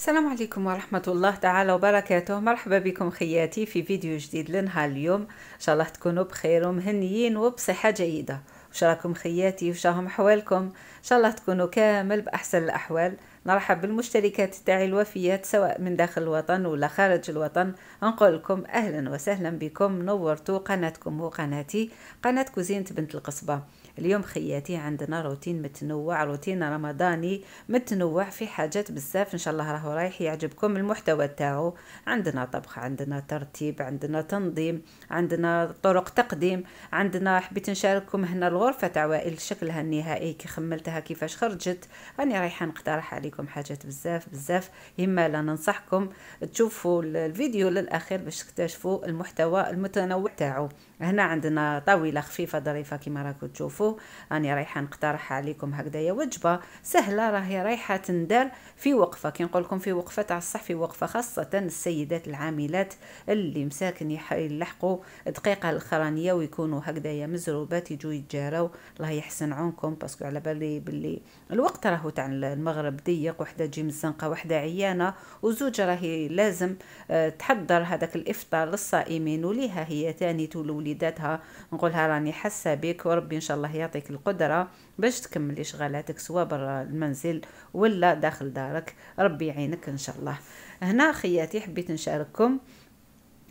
السلام عليكم ورحمة الله تعالى وبركاته مرحبا بكم خياتي في فيديو جديد لنهار اليوم إن شاء الله تكونوا بخير ومهنيين وبصحة جيدة وش راكم خياتي وش راهم حوالكم إن شاء الله تكونوا كامل بأحسن الأحوال نرحب بالمشتركات تاعي الوفيات سواء من داخل الوطن ولا خارج الوطن نقول لكم أهلا وسهلا بكم نورتوا قناتكم وقناتي قناة كوزينة بنت القصبة اليوم خياتي عندنا روتين متنوع روتين رمضاني متنوع في حاجات بزاف ان شاء الله راهو رايح يعجبكم المحتوى تاعو عندنا طبخ عندنا ترتيب عندنا تنظيم عندنا طرق تقديم عندنا حبيت نشارككم هنا الغرفه تاع وائل شكلها النهائي كي خملتها كيفاش خرجت راني رايحه نقترح عليكم حاجات بزاف بزاف يما لا ننصحكم تشوفوا الفيديو للاخير باش تكتشفوا المحتوى المتنوع تاعو هنا عندنا طاوله خفيفه ظريفه كما راكم تشوفوا راني رايحه نقترح عليكم هكذايا وجبه سهله راهي رايحه تندار في وقفه كي نقول لكم في وقفه تاع الصح في وقفه خاصه السيدات العاملات اللي مساكن يلحقوا دقيقه الاخرانيه ويكونوا هكذايا مزروبات يجوا يتجاراو الله يحسن عونكم باسكو على بالي باللي الوقت راهو تاع المغرب ضيق وحده تجي من الزنقه وحده عيانه وزوج راهي لازم آه، تحضر هذاك الافطار للصائمين وليها هي تاني تولي وليداتها نقولها راني حاسه بك وربي ان شاء الله يعطيك القدره باش تكملي شغالاتك سواء برا المنزل ولا داخل دارك ربي يعينك ان شاء الله هنا خياتي حبيت نشارككم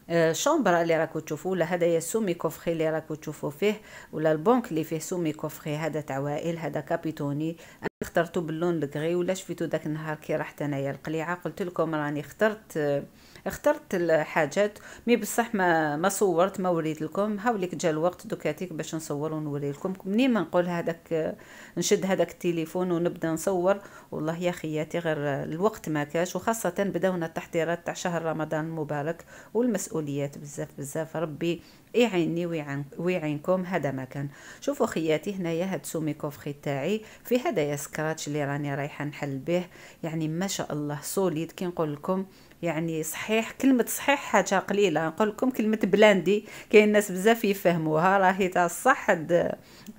الشومبرا آه، اللي راكو تشوفوا ولا هذا سومي كوفخي اللي راكو تشوفوا فيه ولا البنك اللي فيه سومي كوفخي هذا تاع وائل هذا كابيتوني انا اخترته باللون الكغي ولا شفتو داك النهار كي رحت انايا القليعه قلت لكم راني اخترت آه، اخترت الحاجات مي بصح ما ما صورت ما وريت لكم هاوليك جا الوقت دوكاتيك باش نصور ونوري لكم مني ما نقول هذاك نشد هذاك التليفون ونبدا نصور والله يا خياتي غير الوقت ما كاش وخاصه بداونا التحضيرات تاع شهر رمضان المبارك والمسؤوليات بزاف بزاف ربي يعيني ويعينكم هذا ما كان شوفوا خياتي هنايا هاد سوميكوفخي تاعي في هذا يا سكراتش اللي راني رايحه نحل به يعني ما شاء الله سوليد كي نقول لكم يعني صحيح كلمة صحيح حاجة قليلة نقول لكم كلمة بلاندي كاين ناس بزاف يفهموها راهي تاع الصح هاد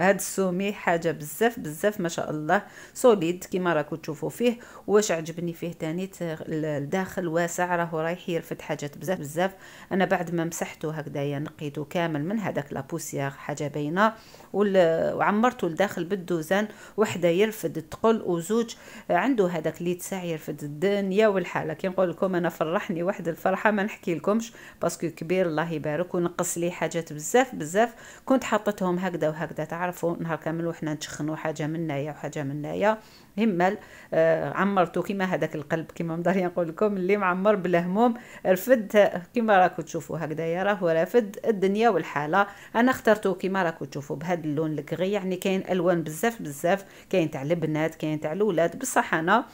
هاد السومي حاجة بزاف بزاف ما شاء الله سوليد كيما راكم تشوفوا فيه واش عجبني فيه تاني الداخل واسع راهو رايح يرفد حاجات بزاف بزاف انا بعد ما مسحته هكذايا نقيته كامل من هذاك لابوسيغ حاجة باينة وعمرته الداخل بالدوزان وحدة يرفد الثقل وزوج عنده هذاك اللي تساع يرفد الدنيا والحالة كي نقول لكم انا فرحني واحد الفرحه ما نحكي لكمش باسكو كبير الله يبارك ونقص لي حاجات بزاف بزاف كنت حطتهم هكذا وهكذا تعرفوا نهار كامل وحنا نتشخنوا حاجه من هنايا وحاجه هنايا همال آه عمرته كيما هذاك القلب كيما مداري نقول لكم اللي معمر بالهموم رفد كيما راكم تشوفوا يا راهو رافد الدنيا والحاله انا اخترته كيما راكم تشوفوا بهذا اللون الكغي يعني كاين الوان بزاف بزاف كاين تاع البنات كاين تاع الولاد بصح انا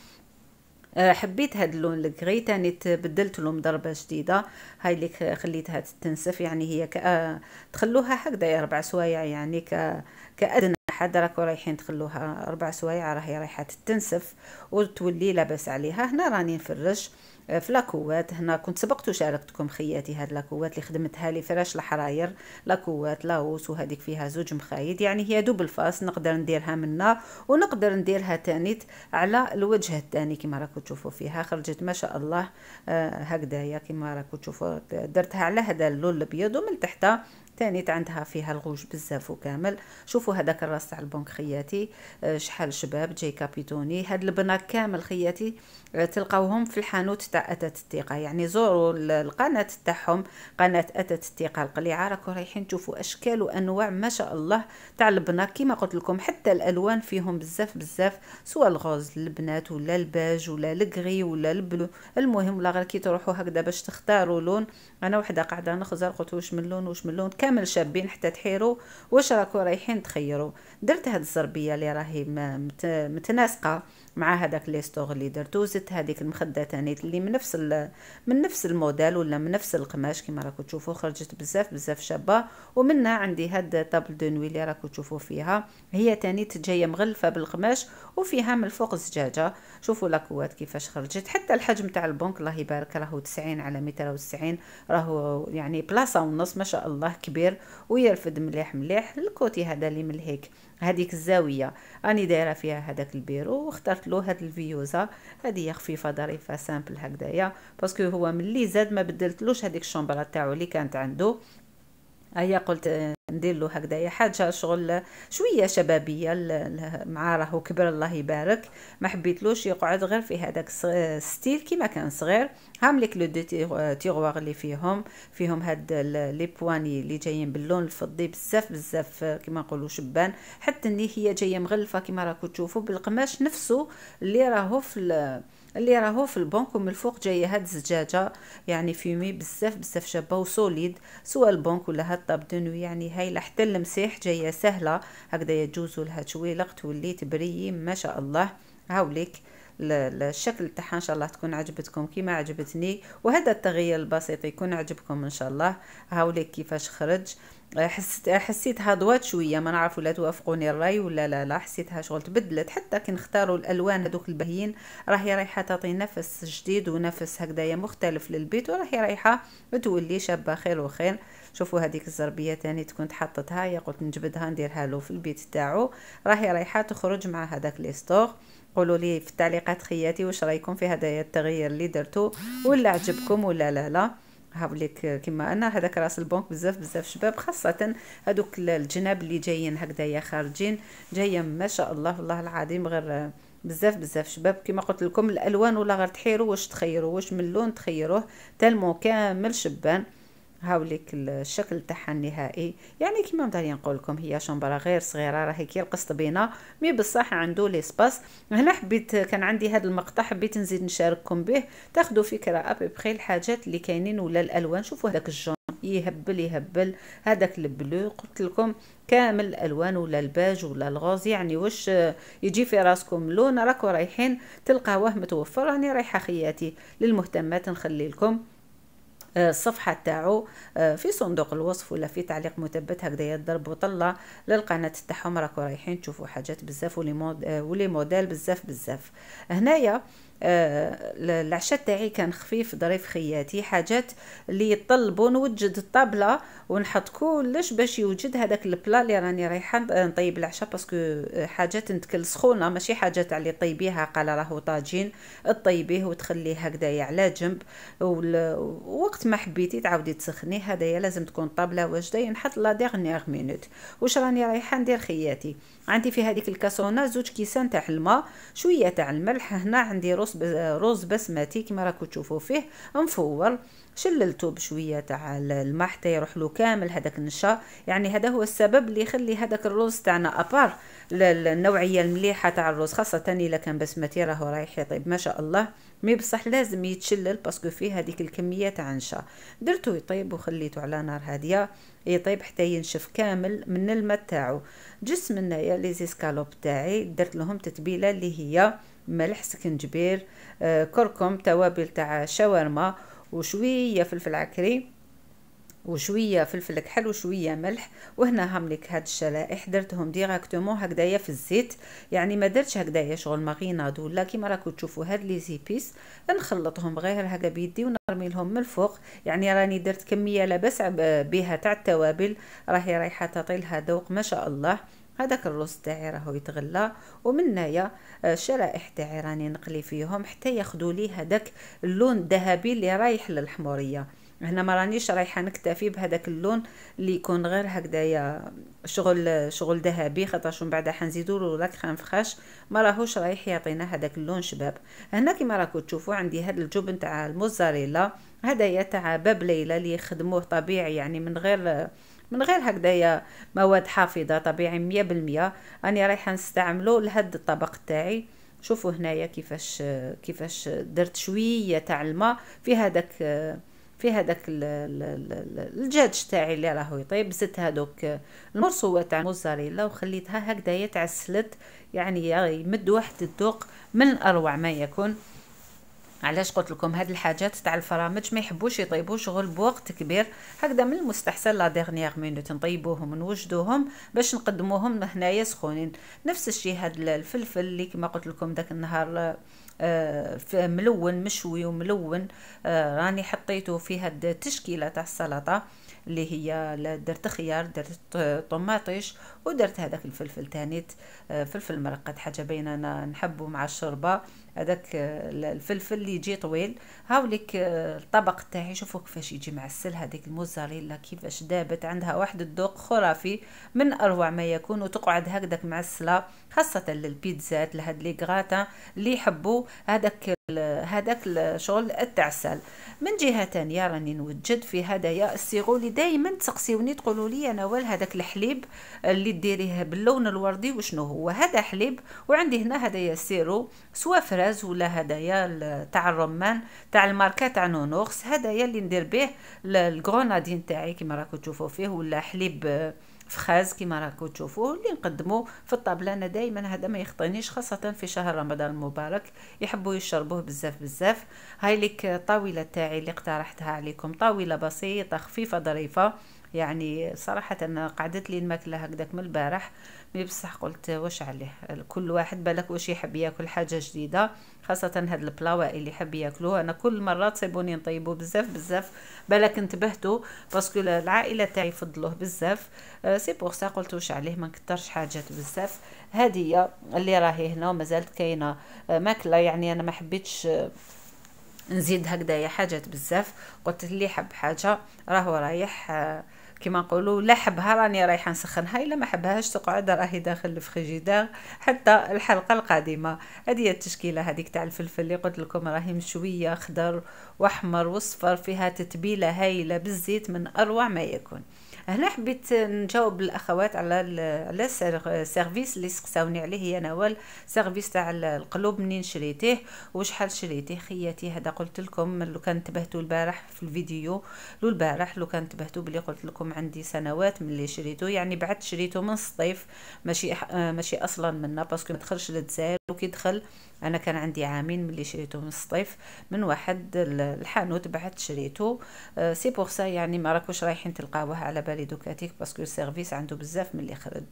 أه، حبيت هاد اللون الكغي تاني تبدلت لهم ضربه جديده هاي اللي خليتها تتنسف يعني هي كأ... أه، تخلوها هكذا ربع سوايع يعني ك... كادنى حد راكو رايحين تخلوها ربع سوايع راهي رايحه تتنسف وتولي لاباس عليها هنا راني نفرش آه، في لاكوات هنا كنت سبقت وشاركتكم خياتي هاد لاكوات اللي خدمتها لي فراش الحراير لاكوات لاوس وهذيك فيها زوج مخايد يعني هي دوبل فاس نقدر نديرها منا ونقدر نديرها تاني على الوجه الثاني كما راكم تشوفوا فيها خرجت ما شاء الله آه، هكذايا كما راكم تشوفوا درتها على هذا اللون الابيض ومن تحتها تانيت عندها فيها الغوج بزاف وكامل شوفوا هذاك الراس تاع البنك خياتي آه، شحال شباب جاي كابيتوني هاد البنا كامل خياتي آه، تلقاوهم في الحانوت تاع اتات الثقه يعني زوروا القناه تاعهم قناه اتات الثقه القليعه راكم رايحين تشوفوا اشكال وانواع ما شاء الله تاع البنا كيما قلت لكم حتى الالوان فيهم بزاف بزاف سواء الغوز للبنات ولا الباج ولا الكري ولا البلو المهم لا غير كي تروحوا هكذا باش تختاروا لون انا وحده قاعده نخزر قلت واش من لون واش من لون كامل شابين حتى تحيروا واش راكو رايحين تخيروا درت هاد الزربيه اللي راهي متناسقه مع هذاك ليستور اللي درتو زدت هذيك المخده تاني اللي من نفس من نفس الموديل ولا من نفس القماش كما راكم تشوفوا خرجت بزاف بزاف شابه ومنها عندي هاد طابل دو نوي اللي راكم تشوفوا فيها هي تاني جايه مغلفه بالقماش وفيها من الفوق زجاجه شوفوا لاكوات كيفاش خرجت حتى الحجم تاع البنك الله يبارك راهو 90 على 190 راهو يعني بلاصه ونص ما شاء الله كبير ويرفد مليح مليح الكوتي هذا اللي من هيك هذيك الزاويه راني دايره فيها هذاك البيرو واخترت له هاد الفيوزا هذه خفيفه ظريفه سامبل هكذايا باسكو هو ملي زاد ما بدلتلوش هذيك الشومبره تاعو اللي كانت عنده هي قلت آه، ندير له هكذايا حاجه شغل شويه شبابيه مع راهو كبر الله يبارك ما حبيتلوش يقعد غير في هذاك ستيل كيما كان صغير هاملك لو دو تيغوار اللي فيهم فيهم هاد لي بواني اللي جايين باللون الفضي بزاف بزاف كيما نقولوا شبان حتى اللي هي جايه مغلفه كيما راكو تشوفوا بالقماش نفسه اللي راهو في اللي راهو في البنك ومن الفوق جايه هاد الزجاجه يعني فيومي بزاف بزاف شابه وسوليد سواء البنك ولا هاد طاب دونو يعني هاي حتى المسيح جايه سهله هكذا يجوزو لها تويلق تولي تبريي ما شاء الله هاوليك الشكل تاعها ان شاء الله تكون عجبتكم كيما عجبتني وهذا التغيير البسيط يكون عجبكم ان شاء الله هاوليك كيفاش خرج آه، حسيت حسيتها ضوات شويه ما نعرف ولا توافقوني الراي ولا لا لا حسيتها شغل تبدلت حتى كي نختاروا الالوان هذوك البهيين راهي رايحه تعطي نفس جديد ونفس هكذايا مختلف للبيت وراهي رايحه وتولي شابه خير وخير شوفوا هذيك الزربيه تاني تكون تحطتها يا قلت نجبدها نديرها له في البيت تاعو راهي رايحه تخرج مع هذاك لي قولوا لي في التعليقات خياتي واش رايكم في هدايا التغيير اللي درتو ولا عجبكم ولا لا لا هاوليك كما انا هذاك راس البنك بزاف بزاف شباب خاصه هذوك الجناب اللي جايين هكذايا خارجين جايه ما شاء الله والله العظيم غير بزاف بزاف شباب كما قلت لكم الالوان ولا غير تحيروا واش تخيروا واش من لون تخيروه تالمو كامل شبان هاوليك الشكل تاعها النهائي يعني كيما مدالي نقول لكم هي شومبرا غير صغيره راهي كي بينا مي بصح عنده لي سباس هنا حبيت كان عندي هذا المقطع حبيت نزيد نشارككم به تاخذوا فكره ابري الحاجات اللي كاينين ولا الالوان شوفوا هذاك الجون يهبل يهبل هذاك البلو قلت لكم كامل الالوان ولا الباج ولا الغوز يعني واش يجي في راسكم لون راكو رايحين تلقاوه متوفر راني رايحه خياتي للمهتمات نخلي لكم الصفحه تاعو آه، في صندوق الوصف ولا في تعليق مثبت هكذا يضرب وطله للقناه تاعهم راكو رايحين تشوفوا حاجات بزاف ولي مود آه، ولي موديل بزاف بزاف هنايا آه، العشاء تاعي كان خفيف ظريف خياتي حاجات اللي يطلبوا نوجد الطابله ونحط كلش باش يوجد هذاك البلا اللي راني رايحه نطيب العشاء باسكو حاجات نتكل سخونه ماشي حاجات اللي طيبيها قال راهو طاجين طيبيه وتخليه هكذايا على جنب ووقت ما حبيتي تعاودي تسخنيه هذايا لازم تكون طابله واجده نحط لا ديرنيغ مينوت واش راني رايحه ندير خياتي عندي في هذيك الكاسونه زوج كيسان تاع الماء شويه تاع الملح هنا عندي رز رز بسمتي كما راكو تشوفوا فيه مفور شللته بشويه تاع الماء حتى يروح له كامل هذاك النشا يعني هذا هو السبب اللي يخلي هذاك الرز تاعنا ابار النوعيه المليحه تاع الرز خاصه الا كان بسمتي راهو رايح يطيب ما شاء الله مي بصح لازم يتشلل باسكو فيه هذيك الكميه تاع نشا درته يطيب وخليته على نار هاديه يطيب حتى ينشف كامل من الماء تاعو جس من هنايا لي زيسكالوب تاعي درت لهم تتبيله اللي هي ملح سكنجبير آه، كركم توابل تاع شاورما وشويه فلفل عكري وشويه فلفل كحل وشويه ملح وهنا هاملك هاد الشرائح درتهم ديراكتومون هكدايا في الزيت يعني ما درتش هكدايا شغل ماريناد ولا كيما راكم تشوفوا هاد لي زيبيس نخلطهم غير هكا بيدي ونرمي لهم من الفوق يعني راني درت كميه لاباس بها تاع التوابل راهي رايحه تعطي لها ذوق ما شاء الله هذاك الرز تاعي راهو يتغلى ومنايا آه، شرائح تاعي راني نقلي فيهم حتى ياخذوا لي هذاك اللون الذهبي اللي رايح للحموريه هنا ما رانيش رايحه نكتفي بهذاك اللون اللي يكون غير هكذايا شغل شغل ذهبي خاطرش من بعد حنزيدو له لا كريم فخاش ما راهوش رايح يعطينا هذاك اللون شباب هنا كما راكم تشوفوا عندي هذا الجبن تاع الموزاريلا هدايا تاع باب ليلى اللي يخدموه طبيعي يعني من غير من غير هكذايا مواد حافظه طبيعي مية بالمية راني رايحه نستعملو لهاد الطبق تاعي شوفوا هنايا كيفاش كيفاش درت شويه تاع الماء في هذاك في هذاك الجاتش تاعي اللي راهو يطيب زدت هذوك المرصوه تاع الموزاريلا وخليتها هكذا تعسلت يعني يمد واحد الذوق من اروع ما يكون علاش قلت لكم هاد الحاجات تاع الفرامج ما يحبوش يطيبو شغل بوقت كبير هكذا من المستحسن لا ديرنيير مينوت نطيبوهم ونوجدوهم باش نقدموهم هنايا سخونين نفس الشيء هاد الفلفل اللي كما قلت لكم داك النهار آه، ملون مشوي وملون آه، راني حطيته في هاد التشكيله تاع السلطه اللي هي درت خيار درت طماطيش ودرت هذاك الفلفل تانيت آه، فلفل مرقد حاجه باينه انا نحبه مع الشوربه هذاك الفلفل اللي يجي طويل هاوليك الطبق تاعي شوفوا كيفاش يجي مع السل هذيك الموزاريلا كيفاش دابت عندها واحد الذوق خرافي من اروع ما يكون وتقعد هكذاك مع السله خاصه للبيتزات لهاد لي غراتان اللي يحبوا هذاك هذاك الشغل التعسل من جهه ثانيه راني نوجد في هدايا اللي دائما تسقسيوني تقولوا لي انا وال هذاك الحليب اللي ديريه باللون الوردي وشنو هو هذا حليب وعندي هنا هدايا سيرو سوا فراز ولا هدايا تاع الرمان تاع الماركه تاع نونوكس هدايا اللي ندير به الكرونادين تاعي كما راكم تشوفوا فيه ولا حليب فخاز كما راكم تشوفوه اللي نقدموا في الطابله انا دائما هذا ما يخطينيش خاصه في شهر رمضان المبارك يحبوا يشربوه بزاف بزاف هاي ليك الطاوله تاعي اللي اقترحتها عليكم طاوله بسيطه خفيفه ظريفه يعني صراحة قعدت لي الماكلة هكذاك من البارح مي بصح قلت واش عليه كل واحد بالك واش يحب ياكل حاجة جديدة خاصة هاد البلاوة اللي يحب ياكلوه انا كل مرة تصيبوني نطيبو بزاف بزاف بالك انتبهتو باسكو العائلة تاعي فضلوه بزاف أه، سي بوغ سا قلت واش عليه ما نكترش حاجات بزاف هي اللي راهي هنا ومازالت كاينة أه، ماكلة يعني انا ما حبيتش أه، نزيد هكذايا حاجات بزاف قلت اللي حب حاجه راهو رايح كما نقولوا لا حبها راني رايحه نسخنها الا ما حبهاش تقعد راهي داخل الفريجيدار حتى الحلقه القادمه هذه هي التشكيله هذيك تاع الفلفل اللي قلت لكم راهي مشويه خضر واحمر وصفر فيها تتبيله هايله بالزيت من اروع ما يكون هنا حبيت نجاوب الاخوات على على السيرفيس اللي سقساوني عليه هي نوال سيرفيس تاع القلوب منين شريتيه وشحال شريتيه خياتي هذا قلت لكم لو كان انتبهتوا البارح في الفيديو لو البارح لو كان انتبهتوا بلي قلت لكم عندي سنوات ملي شريته يعني بعد شريته من الصيف ماشي آه، ماشي اصلا منا باسكو ما دخلش للجزائر وكي دخل انا كان عندي عامين ملي شريته من الصيف من واحد الحانوت بعد شريته آه، سي بور سا يعني ما راكوش رايحين تلقاوه على بال لي دوكاتيك باسكو السيرفيس عنده بزاف من اللي خرج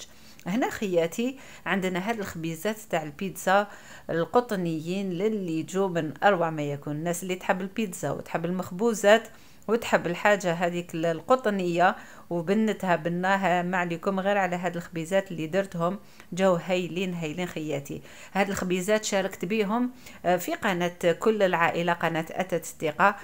هنا خياتي عندنا هاد الخبيزات تاع البيتزا القطنيين للي جو من اروع ما يكون الناس اللي تحب البيتزا وتحب المخبوزات وتحب الحاجه هذيك القطنيه وبنتها بناها ما عليكم غير على هاد الخبيزات اللي درتهم جاو هايلين هايلين خياتي هاد الخبيزات شاركت بيهم آه، في قناه كل العائله قناه اتت الثقه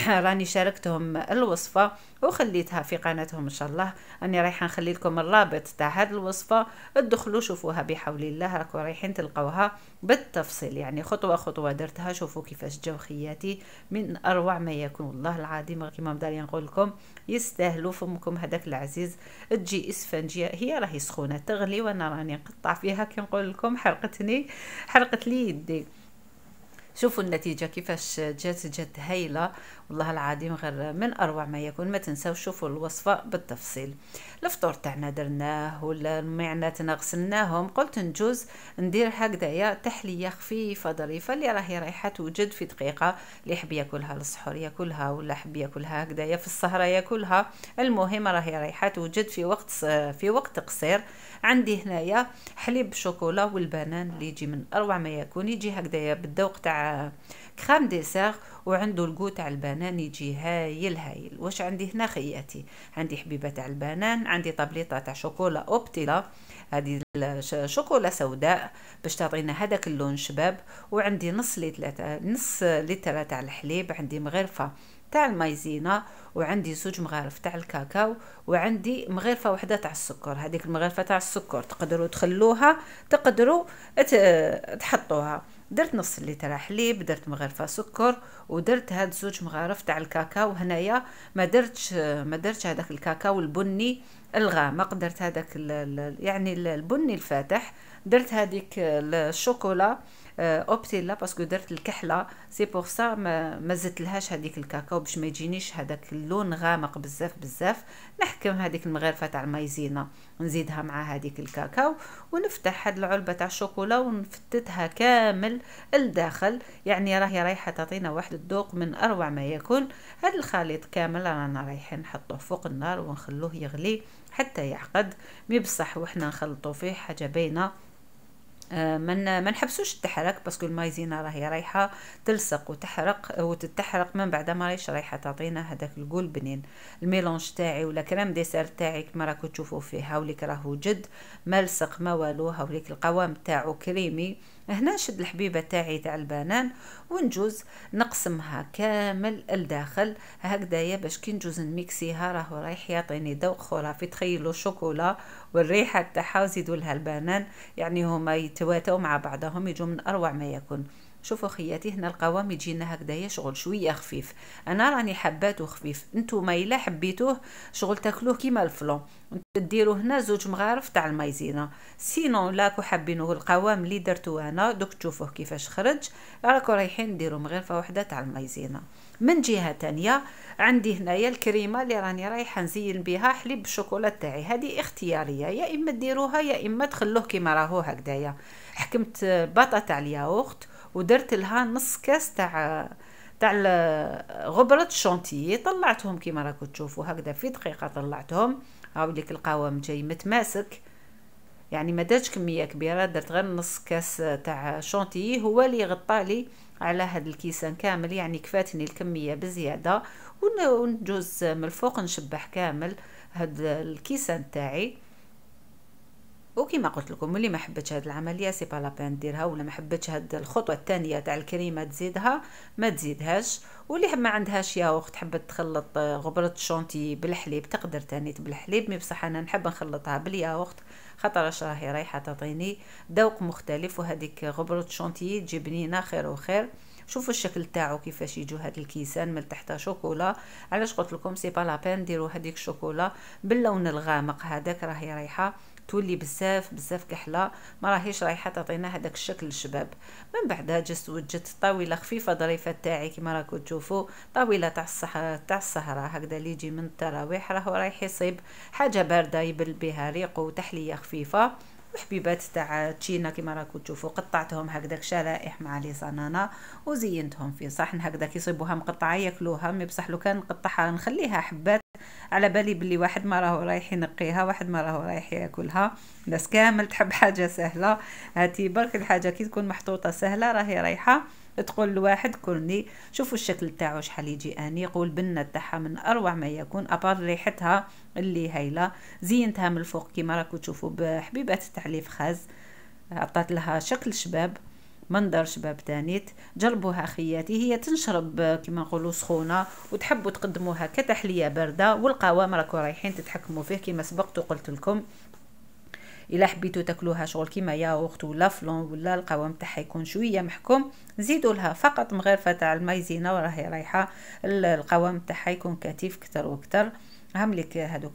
راني شاركتهم الوصفة وخليتها في قناتهم إن شاء الله أني رايحة نخلي لكم الرابط تاع هاد الوصفة ادخلوا شوفوها بحول الله راكم رايحين تلقوها بالتفصيل يعني خطوة خطوة درتها شوفوا كيفاش جو خياتي من أروع ما يكون والله العظيم كيما مداري نقول لكم يستاهلوا فمكم هذاك العزيز تجي اسفنجية هي راهي سخونة تغلي وأنا راني نقطع فيها كي نقول لكم حرقتني حرقت لي يدي شوفوا النتيجة كيفاش جات جات هايلة والله العظيم غير من اروع ما يكون ما تنساو شوفوا الوصفه بالتفصيل الفطور تاعنا درناه ولا معناتنا غسلناهم قلت نجوز ندير هكذايا تحليه خفيفه ظريفه اللي راهي رايحه توجد في دقيقه اللي يحب ياكلها للسحور ياكلها ولا حب ياكلها هكذايا في السهره ياكلها المهم راهي رايحه توجد في وقت في وقت قصير عندي هنايا حليب شوكولا والبنان اللي يجي من اروع ما يكون يجي هكذايا بالذوق تاع كرام ديسير وعنده الكو تاع البنان يجي هايل هايل واش عندي هنا خياتي عندي حبيبه تاع البنان عندي طابليطه تاع شوكولا اوبتيلا هذه شوكولا سوداء باش تعطينا هذاك اللون شباب وعندي نص لتر نص لتر تاع الحليب عندي مغرفه تاع المايزينا وعندي زوج مغارف تاع الكاكاو وعندي مغرفه وحده تاع السكر هذيك المغرفه تاع السكر تقدروا تخلوها تقدروا تحطوها درت نص لتر حليب درت مغرفه سكر ودرت هاد زوج مغارف تاع الكاكاو هنايا ما درتش ما درتش هذاك الكاكاو البني الغامق درت هذاك يعني البني الفاتح درت هذيك الشوكولا آه، اوبتي لا باسكو درت الكحله سي بور سا ما زدتلهاش هذيك الكاكاو باش ما يجينيش هذاك اللون غامق بزاف بزاف نحكم هذيك المغرفه تاع المايزينا نزيدها مع هذيك الكاكاو ونفتح هاد العلبه تاع الشوكولا ونفتتها كامل لداخل يعني راهي رايحه تعطينا واحد الذوق من اروع ما يكون هاد الخليط كامل رانا رايحين نحطوه فوق النار ونخلوه يغلي حتى يعقد مي بصح وحنا نخلطو فيه حاجه باينه آه، من ما نحبسوش التحرك باسكو المايزينا راهي رايحه تلصق وتحرق آه، وتتحرق من بعد ما ريش رايحه تعطينا هذاك القول بنين الميلونج تاعي ولا كريم ديسير تاعي كما راكو تشوفوا فيه هاوليك راهو جد ملصق ما والو هاوليك القوام تاعو كريمي هنا نشد الحبيبه تاعي تاع البنان ونجوز نقسمها كامل لداخل هكذايا باش كي نجوز نميكسيها راهو رايح يعطيني ذوق خرافي تخيلوا شوكولا والريحه تاعها وزيدوا لها البنان يعني هما يتواتوا مع بعضهم يجوا من اروع ما يكون شوفوا خياتي هنا القوام يجينا هكذايا شغل شويه خفيف انا راني حباته خفيف نتوما الا حبيتوه شغل تاكلوه كيما الفلون ديروا هنا زوج مغارف تاع المايزينا سينو لاكو حابينو القوام اللي درتو انا دوك تشوفوه كيفاش خرج راكو رايحين ديروا مغرفه واحده تاع المايزينا من جهه تانية عندي هنايا الكريمه اللي راني رايحه نزين بها حليب الشوكولا تاعي هذه اختياريه يا اما ديروها يا اما تخلوه كيما راهو هكذايا حكمت بطاطا تاع الياغورت ودرت لها نص كاس تاع تاع غبرة الشونتيي طلعتهم كيما راكو تشوفوا هكذا في دقيقة طلعتهم هاو ليك القوام جاي متماسك يعني ما درتش كمية كبيرة درت غير نص كاس تاع شونتيي هو اللي غطى لي على هاد الكيسان كامل يعني كفاتني الكمية بزيادة ونجوز من الفوق نشبح كامل هاد الكيسان تاعي وكما قلت لكم اللي ما حبتش هاد العمليه سي با لابان ديرها ولا ما حبتش هاد الخطوه الثانيه تاع الكريمه تزيدها ما تزيدهاش واللي ما عندهاش ياوخت حبت تخلط غبره الشونتي بالحليب تقدر تاني بالحليب مي بصح انا نحب نخلطها بالياوخت خاطر راهي رايحه تعطيني ذوق مختلف وهذيك غبره الشونتي تجي بنينه خير وخير شوفوا الشكل تاعو كيفاش يجو هاد الكيسان من تحت شوكولا علاش قلت لكم سي با لابان ديروا هذيك الشوكولا باللون الغامق هذاك راهي رايحه تولي بزاف بزاف كحله ما راهيش رايحه تعطينا هذاك الشكل الشباب من بعدها جست وجدت طاوله خفيفه ظريفه تاعي كما راكم تشوفوا طاوله تاع الصحراء تاع السهره هكذا اللي يجي من التراويح راهو رايح يصيب حاجه بارده يبل بها ريقه وتحليه خفيفه وحبيبات تاع تشينا كما راكم تشوفوا قطعتهم هكذاك شرائح مع لي صنانه وزينتهم في صحن هكذاك يصيبوها مقطعه ياكلوها مي بصح لو كان نقطعها نخليها حبات على بالي بلي واحد ما راهو رايح ينقيها واحد ما راهو رايح ياكلها الناس كامل تحب حاجه سهله هاتي برك الحاجه كي تكون محطوطه سهله راهي رايحه تقول لواحد كلني شوفوا الشكل تاعو شحال يجي انيق والبنه تاعها من اروع ما يكون ابار ريحتها اللي هايله زينتها من الفوق كيما راكو تشوفوا بحبيبات التعليف خاز عطات لها شكل شباب منظر شباب تانيت جربوها خياتي هي تنشرب كما نقولوا سخونه وتحبوا تقدموها كتحليه بارده والقوام راكو رايحين تتحكموا فيه كما سبقت وقلت لكم الا حبيتو تاكلوها شغل كيما ياغورت ولا فلون ولا القوام تاعها يكون شويه محكوم زيدوا لها فقط مغرفه تاع المايزينا وراهي رايحه القوام تاعها يكون كثيف اكثر واكثر عاملك هذوك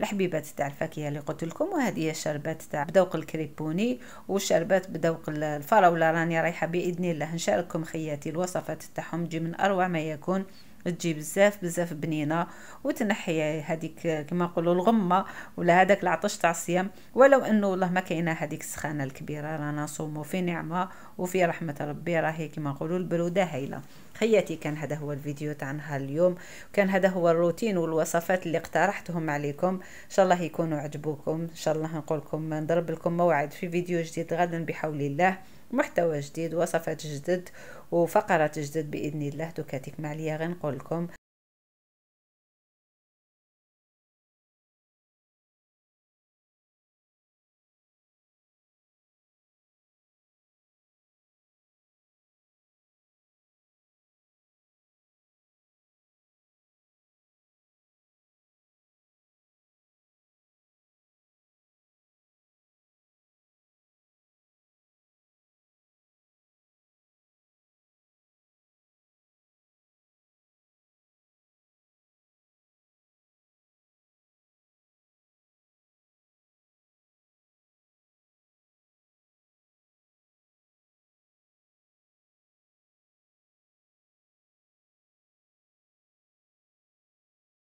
الحبيبات تاع الفاكهه اللي قلت لكم وهذه هي الشربات تاع بدوق الكريبوني والشربات بدوق الفراوله راني رايحه باذن الله نشارككم خياتي الوصفات تاعهم تجي من اروع ما يكون تجي بزاف بزاف بنينه وتنحي هذيك كما نقولوا الغمه ولا هذاك العطش تاع الصيام ولو انه والله ما كاينه هذيك السخانه الكبيره رانا نصوموا في نعمه وفي رحمه ربي راهي كما نقولوا البروده هايله خياتي كان هذا هو الفيديو تاع نهار اليوم كان هذا هو الروتين والوصفات اللي اقترحتهم عليكم ان شاء الله يكونوا عجبوكم ان شاء الله نقول لكم نضرب لكم موعد في فيديو جديد غدا بحول الله محتوى جديد وصفات جدد وفقرة جدد بإذن الله دكاتك معليا غنقول لكم